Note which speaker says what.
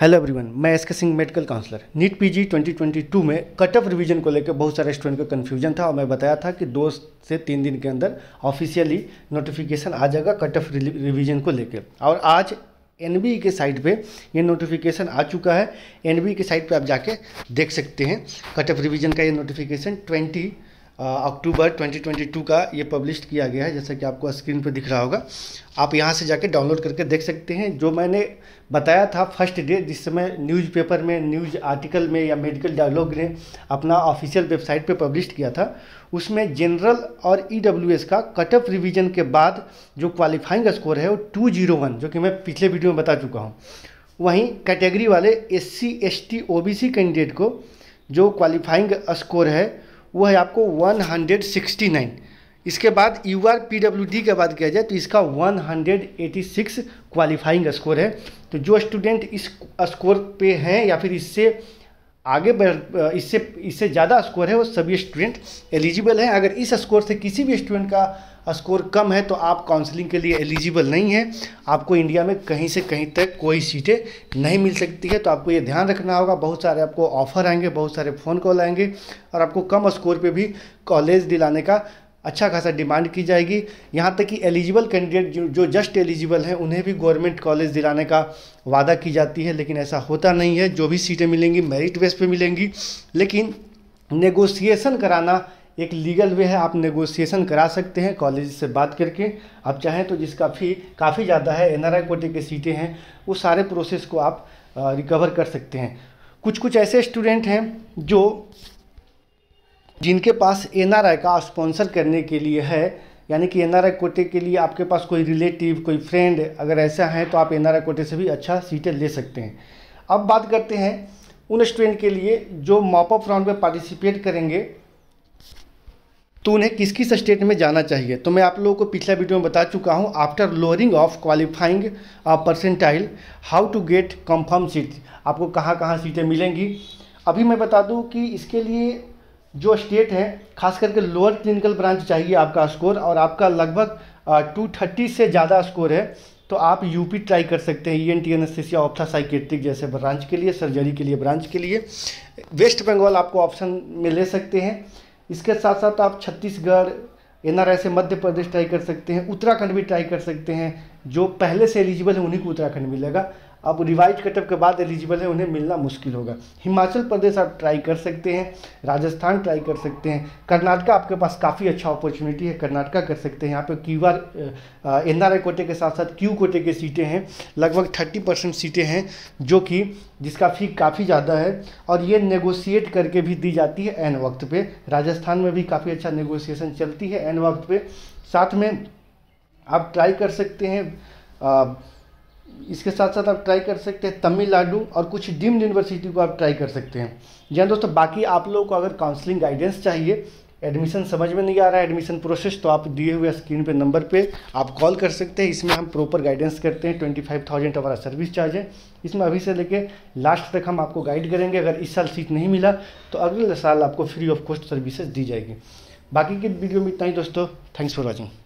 Speaker 1: hello everyone मैं S K Singh medical counsellor NEET PG 2022 में cut off revision को लेकर बहुत सारे स्टूडेंट का कन्फ्यूजन था और मैं बताया था कि दो से तीन दिन के अंदर ऑफिशियली नोटिफिकेशन आ जाएगा कट ऑफ रिवीजन को लेकर और आज एन के साइट पे ये नोटिफिकेशन आ चुका है एन के साइट पे आप जाके देख सकते हैं कट ऑफ रिविज़न का ये नोटिफिकेशन ट्वेंटी अक्टूबर 2022 का ये पब्लिश किया गया है जैसा कि आपको स्क्रीन पर दिख रहा होगा आप यहाँ से जाके डाउनलोड करके देख सकते हैं जो मैंने बताया था फर्स्ट डे जिस समय न्यूज़पेपर में न्यूज़ आर्टिकल में या मेडिकल डायलॉग ने अपना ऑफिशियल वेबसाइट पे पब्लिश किया था उसमें जनरल और ई e का कट ऑफ रिविज़न के बाद जो क्वालिफाइंग स्कोर है वो टू जो कि मैं पिछले वीडियो में बता चुका हूँ वहीं कैटेगरी वाले एस सी एस कैंडिडेट को जो क्वालिफाइंग स्कोर है वो है आपको 169 इसके बाद U R P W D की बात किया जाए तो इसका 186 क्वालिफाइंग स्कोर है तो जो स्टूडेंट इस स्कोर पे हैं या फिर इससे आगे बढ़ इससे इससे ज़्यादा स्कोर है वो सभी स्टूडेंट एलिजिबल हैं अगर इस स्कोर से किसी भी स्टूडेंट का स्कोर कम है तो आप काउंसलिंग के लिए एलिजिबल नहीं है आपको इंडिया में कहीं से कहीं तक कोई सीटें नहीं मिल सकती है तो आपको ये ध्यान रखना होगा बहुत सारे आपको ऑफर आएंगे बहुत सारे फ़ोन कॉल आएंगे और आपको कम स्कोर पे भी कॉलेज दिलाने का अच्छा खासा डिमांड की जाएगी यहाँ तक कि एलिजिबल कैंडिडेट जो जो जस्ट एलिजिबल हैं उन्हें भी गवर्नमेंट कॉलेज दिलाने का वादा की जाती है लेकिन ऐसा होता नहीं है जो भी सीटें मिलेंगी मेरिट बेस पे मिलेंगी लेकिन नेगोशिएशन कराना एक लीगल वे है आप नेगोशिएशन करा सकते हैं कॉलेज से बात करके आप चाहें तो जिसका फी काफ़ी ज़्यादा है एन कोटे की सीटें हैं वो सारे प्रोसेस को आप रिकवर कर सकते हैं कुछ कुछ ऐसे स्टूडेंट हैं जो जिनके पास एन का स्पॉन्सर करने के लिए है यानी कि एन कोटे के लिए आपके पास कोई रिलेटिव कोई फ्रेंड अगर ऐसा है तो आप एन कोटे से भी अच्छा सीटें ले सकते हैं अब बात करते हैं उन स्टूडेंट के लिए जो मॉपअप राउंड में पार्टिसिपेट करेंगे तो उन्हें किस किस स्टेट में जाना चाहिए तो मैं आप लोगों को पिछला वीडियो में बता चुका हूँ after lowering of qualifying percentile how to get confirm seat आपको कहाँ कहाँ सीटें मिलेंगी अभी मैं बता दूँ कि इसके लिए जो स्टेट हैं खास करके लोअर क्लिनिकल ब्रांच चाहिए आपका स्कोर और आपका लगभग टू थर्टी से ज़्यादा स्कोर है तो आप यूपी ट्राई कर सकते हैं E N T N S anaesthesia ophtha psychiatric जैसे ब्रांच के लिए सर्जरी के लिए ब्रांच के लिए वेस्ट बंगाल आपको ऑप्शन में ले सकते हैं इसके साथ साथ आप छत्तीसगढ़ एन आर से मध्य प्रदेश ट्राई कर सकते हैं उत्तराखंड भी ट्राई कर सकते हैं जो पहले से एलिजिबल है उन्हीं को उत्तराखंड मिलेगा अब रिवाइज कटअप के बाद एलिजिबल है उन्हें मिलना मुश्किल होगा हिमाचल प्रदेश आप ट्राई कर सकते हैं राजस्थान ट्राई कर सकते हैं कर्नाटका आपके पास काफ़ी अच्छा अपॉर्चुनिटी है कर्नाटका कर सकते हैं यहाँ पर Q R N R I कोटे के साथ साथ क्यू कोटे की सीटें हैं लगभग थर्टी परसेंट सीटें हैं जो कि जिसका फी काफ़ी ज़्यादा है और ये नेगोशिएट करके भी दी जाती है एन वक्त पे राजस्थान में भी काफ़ी अच्छा नेगोशिएशन चलती है एन वक्त पे साथ में आप ट्राई कर सकते हैं आ, इसके साथ साथ आप ट्राई कर सकते हैं तमिलनाडु और कुछ डीम्ड यूनिवर्सिटी को आप ट्राई कर सकते हैं जी हाँ दोस्तों बाकी आप लोगों को अगर काउंसलिंग गाइडेंस चाहिए एडमिशन समझ में नहीं आ रहा है एडमिशन प्रोसेस तो आप दिए हुए स्क्रीन पे नंबर पे आप कॉल कर सकते हैं इसमें हम प्रॉपर गाइडेंस करते हैं ट्वेंटी फाइव थाउजेंड हमारा सर्विस चार्ज है इसमें अभी से लेके लास्ट तक हम आपको गाइड करेंगे अगर इस साल सीट नहीं मिला तो अगले साल आपको फ्री ऑफ कॉस्ट सर्विसेज दी जाएगी बाकी के वीडियो में इतना ही दोस्तों थैंक्स फॉर वॉचिंग